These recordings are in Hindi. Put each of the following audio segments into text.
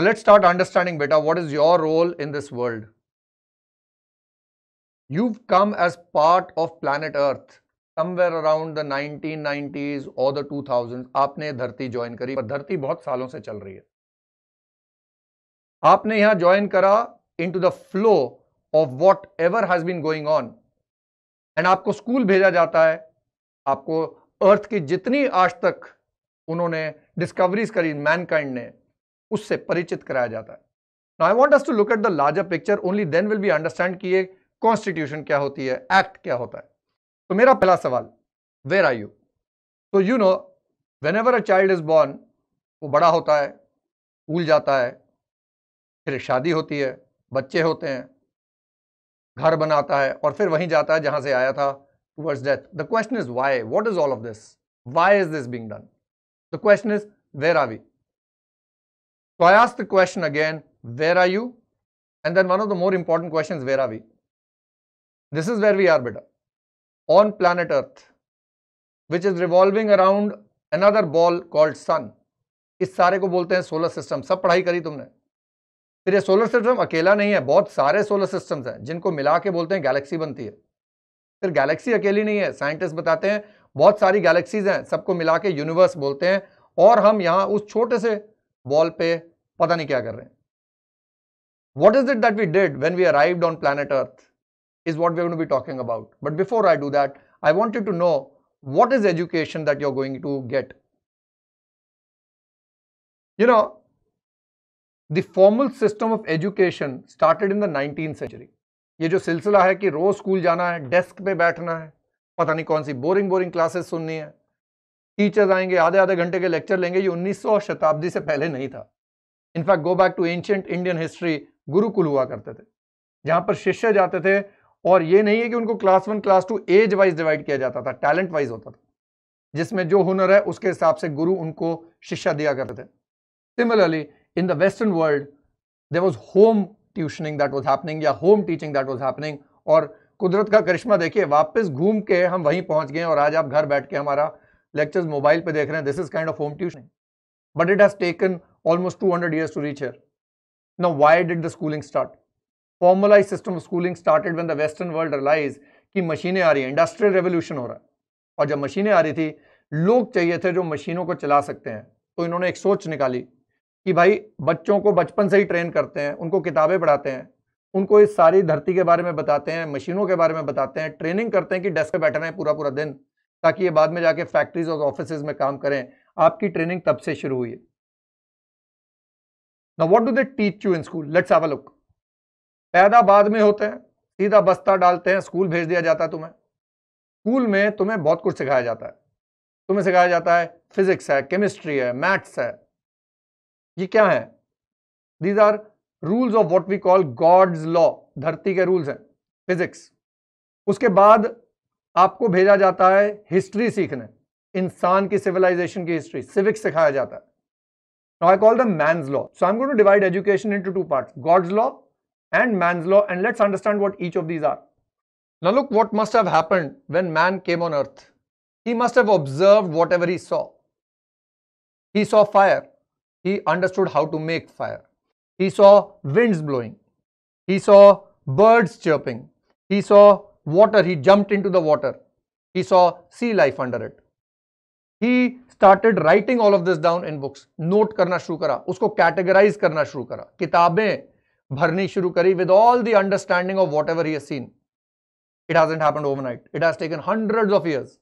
So let's start understanding beta what is your role in this world. You've come as part of planet Earth somewhere around the 1990s or the 2000s. aapne dharti join kari par dharti bahut saalon se chal rahi hai aapne yahan join kara into the flow of whatever has been going on and aapko school bheja jata hai aapko earth ki jitni aaj tak unhone discoveries kari mankind ne उससे परिचित कराया जाता है now I want us to look at the larger picture only then will be understand कि ये कॉन्स्टिट्यूशन क्या होती है एक्ट क्या होता है तो मेरा पहला सवाल वेर आर यू तो you know whenever a child is born वो बड़ा होता है स्कूल जाता है फिर शादी होती है बच्चे होते हैं घर बनाता है और फिर वहीं जाता है जहां से आया था towards death the question is why what is all of this why is this being done the question is where are we So I ask the question again, where are you? And then one of the more important questions, where are we? This is where we are, beta. On planet Earth, which is revolving around another ball called sun. इस सारे को बोलते हैं सोलर सिस्टम सब पढ़ाई करी तुमने फिर ये सोलर सिस्टम अकेला नहीं है बहुत सारे सोलर सिस्टम्स हैं जिनको मिला के बोलते हैं गैलेक्सी बनती है फिर गैलेक्सी अकेली नहीं है साइंटिस्ट बताते हैं बहुत सारी गैलेक्सीज हैं सबको मिला के यूनिवर्स बोलते हैं और हम यहाँ उस छोटे से बॉल पे पता नहीं क्या कर रहे हैं what is it that we did when we arrive on planet earth is what we be talking about but before I do that I want you to know what is education that you going to get you know the formal system of education started in the nineteen century ये जो सिलसिला है कि रोज स्कूल जाना है डेस्क पे बैठना है पता नहीं कौन सी बोरिंग बोरिंग क्लासेस सुननी है टीचर्स आएंगे आधे आधे घंटे के लेक्चर लेंगे ये 1900 शताब्दी से पहले नहीं था in fact go back to ancient Indian history gurukul हुआ करते थे जहां पर शिष्य जाते थे और ये नहीं है कि उनको class one class two age wise divide किया जाता था टैलेंट वाइज होता था जिसमें जो हुनर है उसके हिसाब से गुरु उनको शिक्षा दिया करते थे similarly in the western world there was home tuitioning that was happening या home teaching that was happening और कुदरत का करिश्मा देखिए वापस घूम के हम वहीं पहुंच गए और आज आप घर बैठ के हमारा लेक्चर्स मोबाइल पे देख रहे हैं this is kind of home tuitioning but it has taken almost 200 years to reach here. Now, why did the schooling start? Formalized system of schooling started when the Western world realized ki मशीनें आ रही हैं इंडस्ट्रियल रेवोल्यूशन हो रहा है और जब मशीनें आ रही थी लोग चाहिए थे जो मशीनों को चला सकते हैं तो इन्होंने एक सोच निकाली कि भाई बच्चों को बचपन से ही ट्रेन करते हैं उनको किताबें पढ़ाते हैं उनको इस सारी धरती के बारे में बताते हैं मशीनों के बारे में बताते हैं ट्रेनिंग करते हैं कि डेस्क पे बैठे रहें पूरा पूरा दिन ताकि ये बाद में जाके फैक्ट्रीज और ऑफिसज में काम करें आपकी ट्रेनिंग तब से शुरू हुई है Now, what do they teach you in school? Let's have a look. पैदा बाद में होते हैं सीधा बस्ता डालते हैं स्कूल भेज दिया जाता है तुम्हें स्कूल में तुम्हें बहुत कुछ सिखाया जाता है तुम्हें सिखाया जाता है फिजिक्स है केमिस्ट्री है मैथ्स है ये क्या है these are rules of what we call God's law धरती के रूल्स हैं फिजिक्स उसके बाद आपको भेजा जाता है हिस्ट्री सीखने इंसान की सिविलाइजेशन की हिस्ट्री सिविक्स सिखाया जाता है Now I call them man's law. So I'm going to divide education into two parts, God's law and man's law and let's understand what each of these are. Now look what must have happened when man came on earth. He must have observed whatever he saw. He saw fire. He understood how to make fire. He saw winds blowing. He saw birds chirping. He saw water. He jumped into the water. He saw sea life under it. He started writing all of this down in books note करना शुरू करा उसको कैटेगराइज करना शुरू करा किताबें भरनी शुरू करी with all the understanding of whatever he seen it hasn't over overnight it has taken hundred of years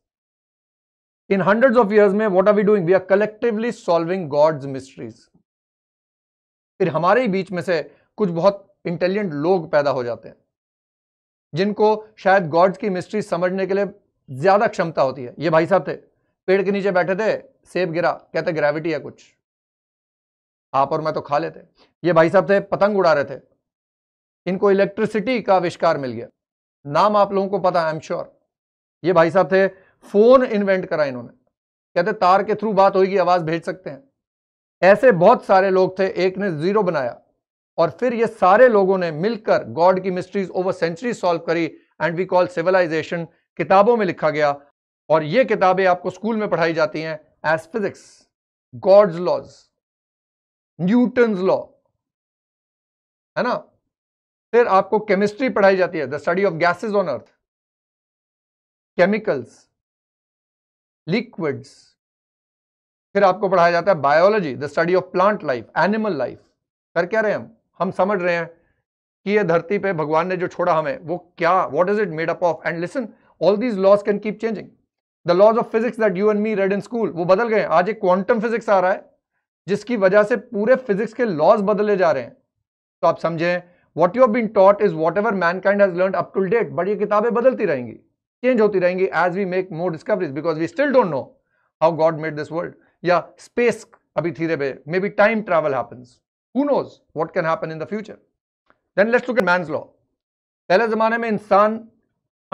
in hundred of years में what are we doing we are collectively solving God's mysteries फिर हमारे ही बीच में से कुछ बहुत इंटेलिजेंट लोग पैदा हो जाते हैं जिनको शायद गॉड्स की मिस्ट्री समझने के लिए ज्यादा क्षमता होती है ये भाई साहब थे पेड़ के नीचे बैठे थे सेब गिरा कहते ग्रेविटी है कुछ आप और मैं तो खा लेते ये भाई साहब थे पतंग उड़ा रहे थे इनको इलेक्ट्रिसिटी का आविष्कार मिल गया नाम आप लोगों को पता आई एम श्योर ये भाई साहब थे फोन इन्वेंट करा इन्होंने कहते तार के थ्रू बात होगी आवाज भेज सकते हैं ऐसे बहुत सारे लोग थे एक ने जीरो बनाया और फिर ये सारे लोगों ने मिलकर गॉड की मिस्ट्रीज ओवर सेंचुरी सॉल्व करी एंड वी कॉल सिविलाइजेशन किताबों में लिखा गया और ये किताबें आपको स्कूल में पढ़ाई जाती हैं as physics God's laws Newton law है ना फिर आपको केमिस्ट्री पढ़ाई जाती है the study of gases on earth chemicals liquids फिर आपको पढ़ाया जाता है biology the study of plant life animal life कर क्या रहे हैं हम हम समझ रहे हैं कि ये धरती पे भगवान ने जो छोड़ा हमें वो क्या what is it made up of and listen all these laws can keep changing the laws of physics that you and me read in school वो बदल गए आज एक क्वांटम फिजिक्स आ रहा है जिसकी वजह से पूरे फिजिक्स के लॉज बदले जा रहे हैं तो आप समझें what you been taught is whatever mankind has learn up to date but ये किताबें बदलती रहेंगी चेंज होती रहेंगी as we make more discoveries because we still don't know how God made this world या स्पेस अभी थीरे पे may be time travel happens who knows what can happen in the future then let's to at मैं लॉ पहले जमाने में इंसान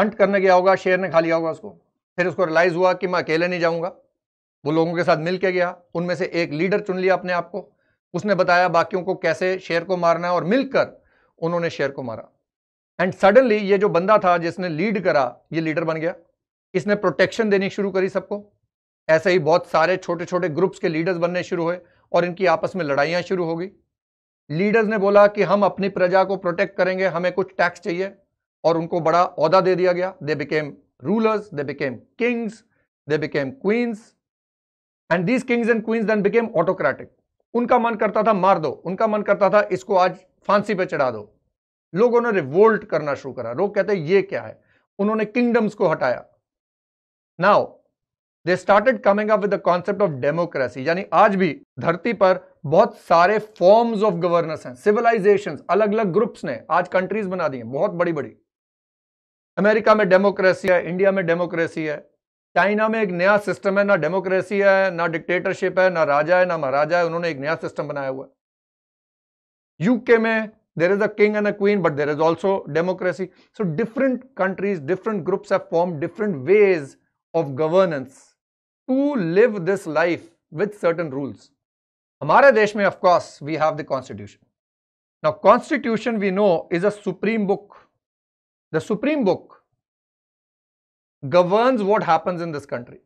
हंट करने गया होगा शेर ने खा लिया होगा उसको फिर उसको रिलाइज हुआ कि मैं अकेले नहीं जाऊंगा वो लोगों के साथ मिल के गया उनमें से एक लीडर चुन लिया अपने आप को उसने बताया बाकियों को कैसे शेर को मारना है और मिलकर उन्होंने शेर को मारा एंड सडनली ये जो बंदा था जिसने लीड करा ये लीडर बन गया इसने प्रोटेक्शन देनी शुरू करी सबको ऐसे ही बहुत सारे छोटे छोटे ग्रुप्स के लीडर्स बनने शुरू हुए और इनकी आपस में लड़ाइयाँ शुरू हो गई लीडर्स ने बोला कि हम अपनी प्रजा को प्रोटेक्ट करेंगे हमें कुछ टैक्स चाहिए और उनको बड़ा अहदा दे दिया गया they became rulers, they became kings, they became queens, and these kings and queens then became autocratic. उनका मन करता था मार दो उनका मन करता था इसको आज फांसी pe चढ़ा दो लोगों ने रिवोल्ट करना शुरू करा लोग kehte ye क्या है उन्होंने किंगडम्स को हटाया now they started coming up with the concept of democracy यानी आज भी धरती पर बहुत सारे फॉर्म्स ऑफ गवर्नेंस हैं सिविलाइजेशंस अलग अलग ग्रुप्स ने आज कंट्रीज बना दी हैं बहुत बड़ी बड़ी अमेरिका में डेमोक्रेसी है इंडिया में डेमोक्रेसी है चाइना में एक नया सिस्टम है ना डेमोक्रेसी है ना डिक्टेटरशिप है ना राजा है ना महाराजा है उन्होंने एक नया सिस्टम बनाया हुआ है यूके में there is a king and a queen but there is also democracy so different countries different groups है form different ways of governance to live this life with certain rules हमारे देश में of course we have the constitution now constitution we know is a supreme book the supreme book govern what happens in this country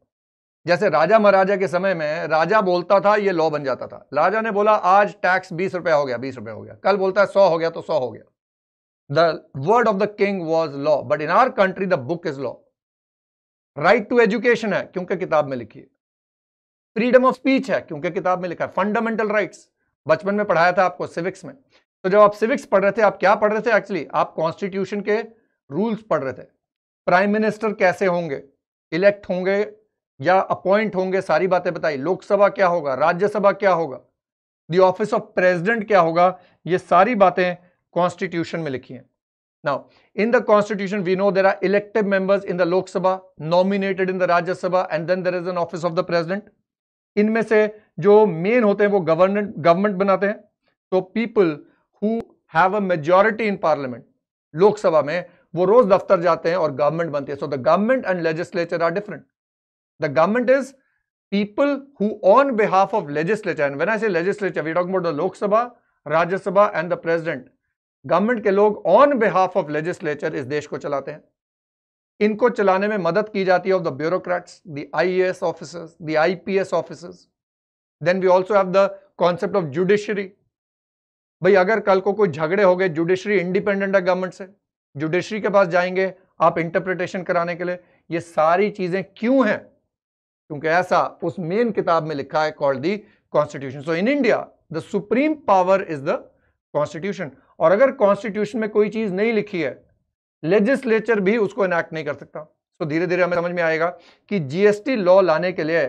जैसे राजा महाराजा के समय में राजा बोलता था ये लॉ बन जाता था राजा ने बोला आज टैक्स बीस रुपया हो गया बीस रुपया हो गया कल बोलता है सौ हो गया तो सौ हो गया the word of the king was law but in our country the book is law right to education है क्योंकि किताब में लिखी है फ्रीडम ऑफ स्पीच है क्योंकि किताब में लिखा है फंडामेंटल राइट बचपन में पढ़ाया था आपको सिविक्स में तो जब आप सिविक्स पढ़ रहे थे आप क्या पढ़ रहे थे एक्चुअली आप कॉन्स्टिट्यूशन के रूल्स पढ़ रहे थे प्राइम मिनिस्टर कैसे होंगे इलेक्ट होंगे या अपॉइंट होंगे सारी बातें बताई लोकसभा क्या होगा राज्यसभा क्या होगा द ऑफिस ऑफ प्रेसिडेंट क्या होगा ये सारी बातें कॉन्स्टिट्यूशन में लिखी हैं now in the constitution we know there are elective members in the Lok Sabha nominated in the Rajya Sabha and then there is an office of the president इनमें से जो मेन होते हैं वो गवर्नमेंट गवर्नमेंट बनाते हैं तो people who have a majority in parliament Lok Sabha में वो रोज दफ्तर जाते हैं और गवर्नमेंट बनती है so the government and legislature are different the government is people who on behalf of legislature and when I say legislature we talk about the lok sabha rajya sabha government के लोग ऑन बिहाफ ऑफ लेजिस्लेचर इस देश को चलाते हैं इनको चलाने में मदद की जाती है of the bureaucrats the IAS officers the IPS officers then we also have the concept of judiciary भाई अगर कल को कोई झगड़े हो गए जुडिशरी इंडिपेंडेंट है गवर्नमेंट से जुडिशरी के पास जाएंगे आप इंटरप्रिटेशन कराने के लिए ये सारी चीज़ें क्यों हैं क्योंकि ऐसा उस मेन किताब में लिखा है called the constitution so in India the supreme power is the constitution और अगर कॉन्स्टिट्यूशन में कोई चीज़ नहीं लिखी है लेजिस्लेचर भी उसको इनैक्ट नहीं कर सकता सो धीरे धीरे हमें समझ में आएगा कि जीएसटी लॉ लाने के लिए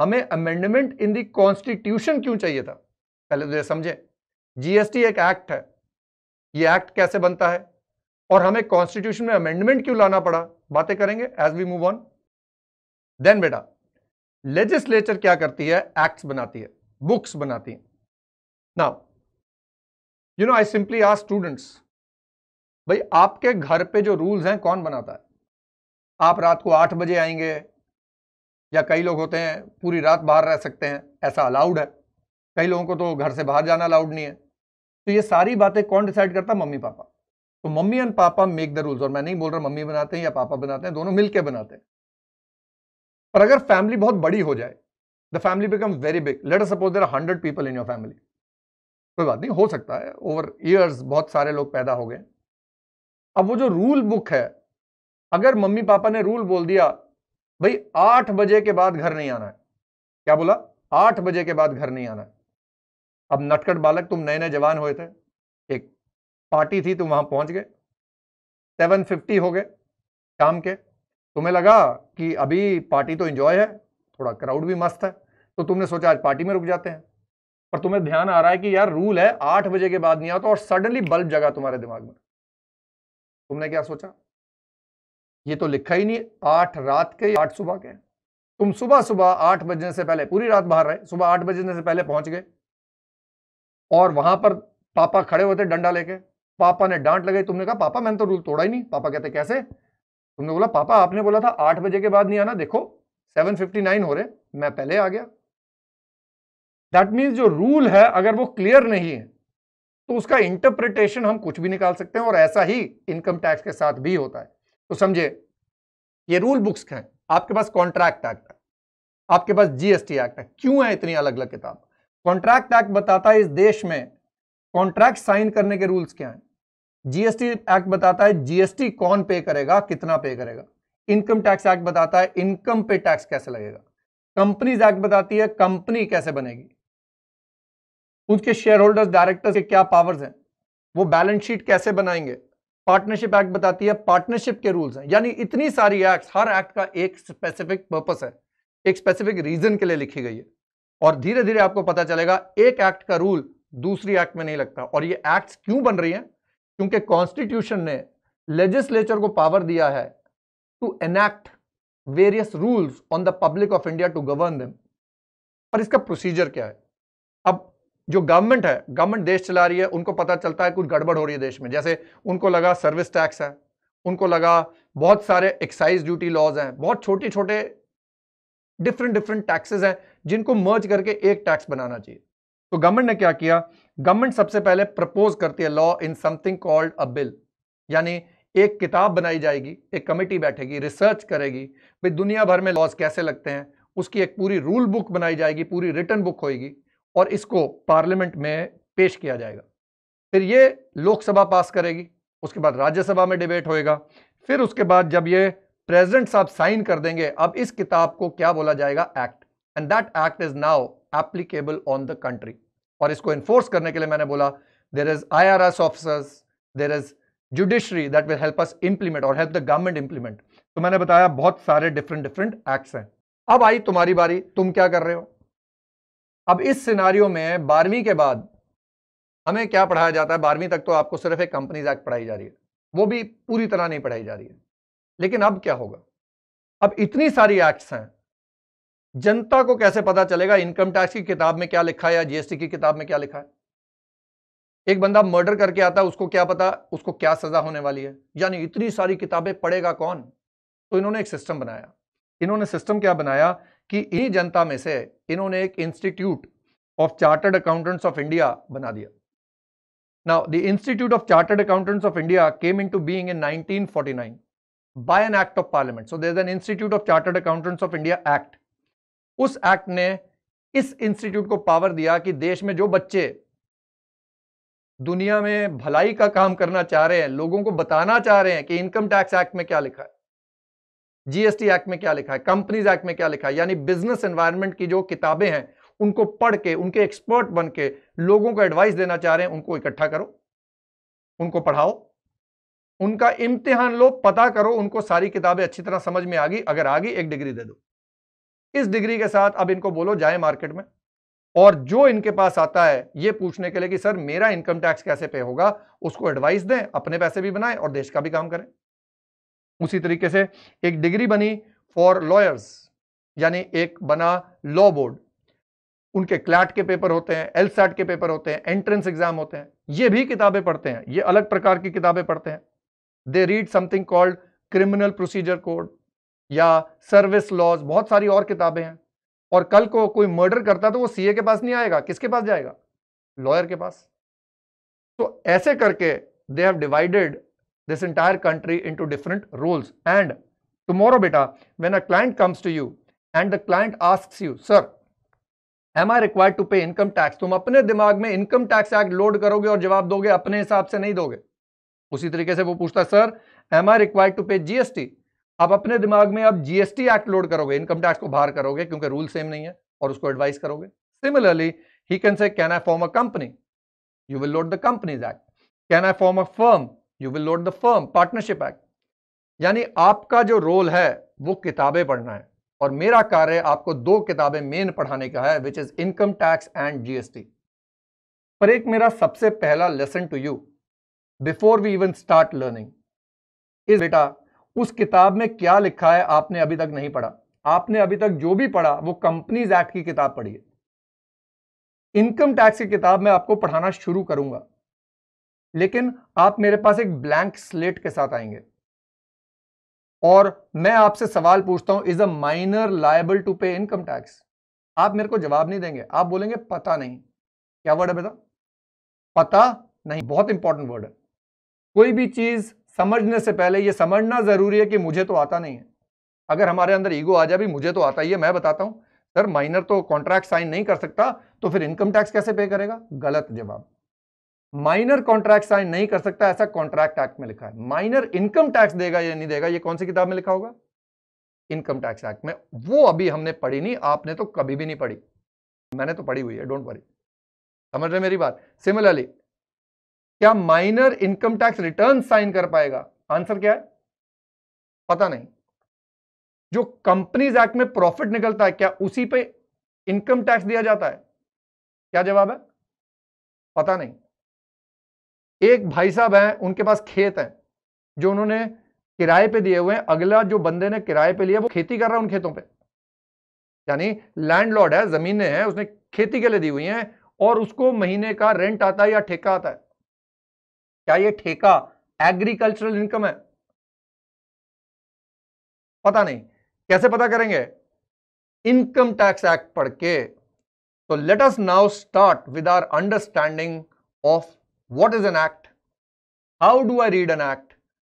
हमें अमेंडमेंट इन दी कॉन्स्टिट्यूशन क्यों चाहिए था पहले तो समझे जीएसटी एक एक्ट है ये एक्ट कैसे बनता है और हमें कॉन्स्टिट्यूशन में अमेंडमेंट क्यों लाना पड़ा बातें करेंगे as we move on then बेटा लेजिस्लेचर क्या करती है एक्ट बनाती है बुक्स बनाती है now you know I simply are students भाई आपके घर पे जो रूल्स हैं कौन बनाता है आप रात को आठ बजे आएंगे या कई लोग होते हैं पूरी रात बाहर रह सकते हैं ऐसा अलाउड है कई लोगों को तो घर से बाहर जाना अलाउड नहीं है तो ये सारी बातें कौन डिसाइड करता मम्मी पापा तो mummy and papa make the rules और मैं नहीं बोल रहा मम्मी बनाते हैं या पापा बनाते हैं दोनों मिलकर बनाते हैं पर अगर फैमिली बहुत बड़ी हो जाए the family become very big let suppose there hundred people in your family कोई बात नहीं हो सकता है ओवर ईयर्स बहुत सारे लोग पैदा हो गए अब वो जो रूल बुक है अगर मम्मी पापा ने रूल बोल दिया भाई आठ बजे के बाद घर नहीं आना है क्या बोला आठ बजे के बाद घर नहीं आना है अब नटकट बालक तुम नए नए जवान हुए थे पार्टी थी तुम तो वहां पहुंच गए सेवन फिफ्टी हो गए शाम के तुम्हें लगा कि अभी पार्टी तो इन्जॉय है थोड़ा क्राउड भी मस्त है तो तुमने सोचा आज पार्टी में रुक जाते हैं पर तुम्हें ध्यान आ रहा है कि यार रूल है आठ बजे के बाद नहीं आता और सडनली बल्ब जगा तुम्हारे दिमाग में तुमने क्या सोचा ये तो लिखा ही नहीं आठ रात के आठ सुबह के तुम सुबह सुबह आठ बजने से पहले पूरी रात बाहर रहे सुबह आठ बजने से पहले पहुंच गए और वहां पर पापा खड़े होते डंडा लेके पापा ने डांट लगाई तुमने कहा पापा मैंने तो रूल तोड़ा ही नहीं पापा कहते कैसे तुमने बोला पापा आपने बोला था आठ बजे के बाद नहीं आना देखो सेवन फिफ्टी नाइन हो रहे मैं पहले आ गया दैट मीन्स जो रूल है अगर वो क्लियर नहीं है तो उसका इंटरप्रिटेशन हम कुछ भी निकाल सकते हैं और ऐसा ही इनकम टैक्स के साथ भी होता है तो समझे ये रूल बुक्स हैं आपके पास कॉन्ट्रैक्ट एक्ट है आपके पास जीएसटी एक्ट है क्यों है इतनी अलग अलग किताब कॉन्ट्रैक्ट एक्ट बताता है इस देश में कॉन्ट्रैक्ट साइन करने के रूल्स क्या हैं जीएसटी एक्ट बताता है जीएसटी कौन पे करेगा कितना पे करेगा इनकम टैक्स एक्ट बताता है इनकम पे टैक्स कैसे लगेगा कंपनीज एक्ट बताती है कंपनी कैसे बनेगी उसके शेयर होल्डर्स डायरेक्टर्स के क्या पावर्स हैं वो बैलेंस शीट कैसे बनाएंगे पार्टनरशिप एक्ट बताती है पार्टनरशिप के रूल्स हैं यानी इतनी सारी एक्ट हर एक्ट का एक स्पेसिफिक पर्पस है एक स्पेसिफिक रीजन के लिए लिखी गई है और धीरे धीरे आपको पता चलेगा एक एक्ट का रूल दूसरी एक्ट में नहीं लगता और ये एक्ट क्यों बन रही है क्योंकि कॉन्स्टिट्यूशन ने लेजिस्लेचर को पावर दिया है to enact various rules on the public of India to govern them पर इसका प्रोसीजर क्या है अब जो गवर्नमेंट है गवर्नमेंट देश चला रही है उनको पता चलता है कुछ गड़बड़ हो रही है देश में जैसे उनको लगा सर्विस टैक्स है उनको लगा बहुत सारे एक्साइज ड्यूटी लॉज हैं बहुत छोटे छोटे डिफरेंट डिफरेंट टैक्सेस हैं जिनको मर्ज करके एक टैक्स बनाना चाहिए तो गवर्नमेंट ने क्या किया गवर्नमेंट सबसे पहले प्रपोज करती है law in something called a bill यानी एक किताब बनाई जाएगी एक कमेटी बैठेगी रिसर्च करेगी भाई दुनिया भर में लॉज कैसे लगते हैं उसकी एक पूरी रूल बुक बनाई जाएगी पूरी रिटर्न बुक होगी और इसको पार्लियामेंट में पेश किया जाएगा फिर ये लोकसभा पास करेगी उसके बाद राज्यसभा में डिबेट होएगा फिर उसके बाद जब ये प्रेसिडेंट साहब साइन कर देंगे अब इस किताब को क्या बोला जाएगा act and that act is now applicable on the country और इसको इन्फोर्स करने के लिए मैंने बोला there is I R S officers there is judiciary that will help us implement और हेल्प द गवर्नमेंट इंप्लीमेंट तो मैंने बताया बहुत सारे डिफरेंट डिफरेंट एक्ट्स हैं अब आई तुम्हारी बारी तुम क्या कर रहे हो अब इस सिनारियो में बारहवीं के बाद हमें क्या पढ़ाया जाता है बारहवीं तक तो आपको सिर्फ एक कंपनीज एक्ट पढ़ाई जा रही है वो भी पूरी तरह नहीं पढ़ाई जा रही है लेकिन अब क्या होगा अब इतनी सारी एक्ट्स हैं जनता को कैसे पता चलेगा इनकम टैक्स की किताब में क्या लिखा है या जीएसटी की किताब में क्या लिखा है एक बंदा मर्डर करके आता है उसको क्या पता उसको क्या सजा होने वाली है यानी इतनी सारी किताबें पढ़ेगा कौन तो इन्होंने एक सिस्टम बनाया इन्होंने सिस्टम क्या बनाया कि इन्हीं जनता में से इन्होंने एक institute of chartered accountants of India बना दिया now the institute of chartered accountants of India came in into being in 1949 by an act of parliament so there's an institute of chartered accountants of india act उस एक्ट ने इस इंस्टीट्यूट को पावर दिया कि देश में जो बच्चे दुनिया में भलाई का काम करना चाह रहे हैं लोगों को बताना चाह रहे हैं कि इनकम टैक्स एक्ट में क्या लिखा है जीएसटी एक्ट में क्या लिखा है कंपनीज एक्ट में क्या लिखा है यानी बिजनेस एनवायरमेंट की जो किताबें हैं उनको पढ़ के उनके एक्सपर्ट बन के लोगों को एडवाइस देना चाह रहे हैं उनको इकट्ठा करो उनको पढ़ाओ उनका इम्तिहान लो पता करो उनको सारी किताबें अच्छी तरह समझ में आ गई अगर आ गई एक डिग्री दे दो इस डिग्री के साथ अब इनको बोलो जाए मार्केट में और जो इनके पास आता है ये पूछने के लिए कि सर मेरा इनकम टैक्स कैसे पे होगा उसको एडवाइस दें अपने पैसे भी बनाएं और देश का भी काम करें उसी तरीके से एक डिग्री बनी फॉर लॉयर्स यानी एक बना लॉ बोर्ड उनके क्लैट के पेपर होते हैं सैट के पेपर होते हैं एंट्रेंस एग्जाम होते हैं ये भी किताबें पढ़ते हैं ये अलग प्रकार की किताबें पढ़ते हैं they read something called criminal procedure code या सर्विस लॉज बहुत सारी और किताबें हैं और कल को कोई मर्डर करता तो वो सीए के पास नहीं आएगा किसके पास जाएगा लॉयर के पास तो ऐसे करके they have divided this entire country into different roles and tomorrow बेटा when a client comes to you and the client ask you sir am I required to pay income tax तुम अपने दिमाग में इनकम टैक्स एक्ट लोड करोगे और जवाब दोगे अपने हिसाब से नहीं दोगे उसी तरीके से वो पूछता sir am I required to pay GST अब अपने दिमाग में अब जीएसटी एक्ट लोड करोगे इनकम टैक्स को बाहर करोगे क्योंकि रूल सेम नहीं है और उसको एडवाइस करोगे similarly he can say can I form a company you will load the companies act can I form a firm you will load the firm partnership act यानी आपका जो रोल है वो किताबें पढ़ना है और मेरा कार्य आपको दो किताबें मेन पढ़ाने का है which is income tax and GST पर एक मेरा सबसे पहला lesson to you before we even start learning is बेटा उस किताब में क्या लिखा है आपने अभी तक नहीं पढ़ा आपने अभी तक जो भी पढ़ा वो कंपनीज एक्ट की किताब पढ़ी है इनकम टैक्स की किताब मैं आपको पढ़ाना शुरू करूंगा लेकिन आप मेरे पास एक ब्लैंक स्लेट के साथ आएंगे और मैं आपसे सवाल पूछता हूं is a minor liable to pay income tax आप मेरे को जवाब नहीं देंगे आप बोलेंगे पता नहीं क्या वर्ड है बेटा पता नहीं बहुत इंपॉर्टेंट वर्ड है कोई भी चीज समझने से पहले ये समझना ज़रूरी है कि मुझे तो आता नहीं है अगर हमारे अंदर ईगो आ जाए भी मुझे तो आता ही है मैं बताता हूं सर माइनर तो कॉन्ट्रैक्ट साइन नहीं कर सकता तो फिर इनकम टैक्स कैसे पे करेगा गलत जवाब माइनर कॉन्ट्रैक्ट साइन नहीं कर सकता ऐसा कॉन्ट्रैक्ट एक्ट में लिखा है माइनर इनकम टैक्स देगा या नहीं देगा ये कौन सी किताब में लिखा होगा इनकम टैक्स एक्ट में वो अभी हमने पढ़ी नहीं आपने तो कभी भी नहीं पढ़ी मैंने तो पढ़ी हुई है डोंट वरी समझ रहे मेरी बात सिमिलरली क्या minor income tax return sign कर पाएगा आंसर क्या है पता नहीं जो कंपनीज एक्ट में प्रॉफिट निकलता है क्या उसी पे इनकम टैक्स दिया जाता है क्या जवाब है पता नहीं एक भाई साहब हैं उनके पास खेत हैं जो उन्होंने किराए पे दिए हुए हैं अगला जो बंदे ने किराए पे लिया वो खेती कर रहा है उन खेतों पे यानी लैंडलॉर्ड है जमीने हैं उसने खेती के लिए दी हुई है और उसको महीने का रेंट आता है या ठेका आता है क्या ये ठेका एग्रीकल्चरल इनकम है पता नहीं कैसे पता करेंगे इनकम टैक्स एक्ट पढ़ के तो let us now start with our understanding of what is an act how do I read an act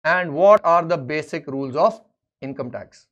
and what are the basic rules of income tax